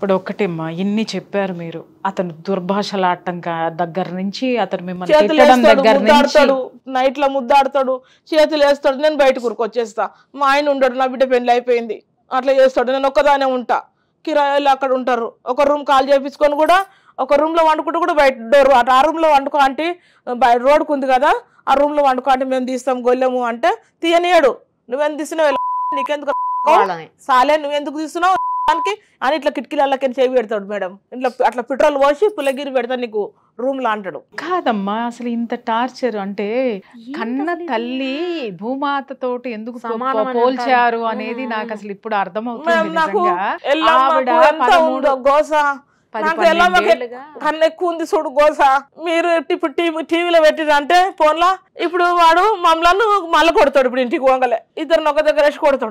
ఇప్పుడు ఒక్కటేమ్మా ఇన్ని చెప్పారు మీరు అతను దుర్భాషలాడటం దగ్గర నుంచి అతను మిమ్మల్ని లో ముద్దాడతాడు చేతులు వేస్తాడు నేను బయట వచ్చేస్తా మా ఆయన ఉండడు నా బిడ్డ పెళ్లి అయిపోయింది అట్లా చేస్తాడు నేను ఒక్కదానే ఉంటా కిరాయిలు అక్కడ ఉంటారు ఒక రూమ్ కాల్ చేపించుకొని కూడా ఒక రూమ్ లో వండుకుంటూ కూడా బయట డోర్ అటు ఆ లో వండుకో అంటే రోడ్కు ఉంది కదా ఆ లో వండుకో అంటే మేము తీస్తాం గొల్లెము అంటే తీయనియడు నువ్వెందుకు తీసినావు నీకెందుకు సాలే నువ్వెందుకు తీస్తున్నావు వాళ్ళకి అని ఇట్లా కిటికీలకి చేయి పెడతాడు మేడం ఇట్లా అట్లా పెట్రోల్ పోసి పులగిరి పెడతాడు నీకు రూమ్ లో అంటాడు కాదమ్మా అసలు ఇంత టార్చర్ అంటే కన్న తల్లి భూమాత తోటి ఎందుకు పోల్చారు అనేది నాకు అసలు ఇప్పుడు అర్థమవుతుంది గోస కన్ను ఎక్కువ ఉంది చూడు గోస మీరు ఇప్పుడు టీవీలో పెట్టిరంటే ఫోన్లో ఇప్పుడు వాడు మమ్మల్ని మళ్ళీ కొడతాడు ఇప్పుడు ఇంటికి పోగలే ఇద్దరు ఒక దగ్గర వేసి కొడతాడు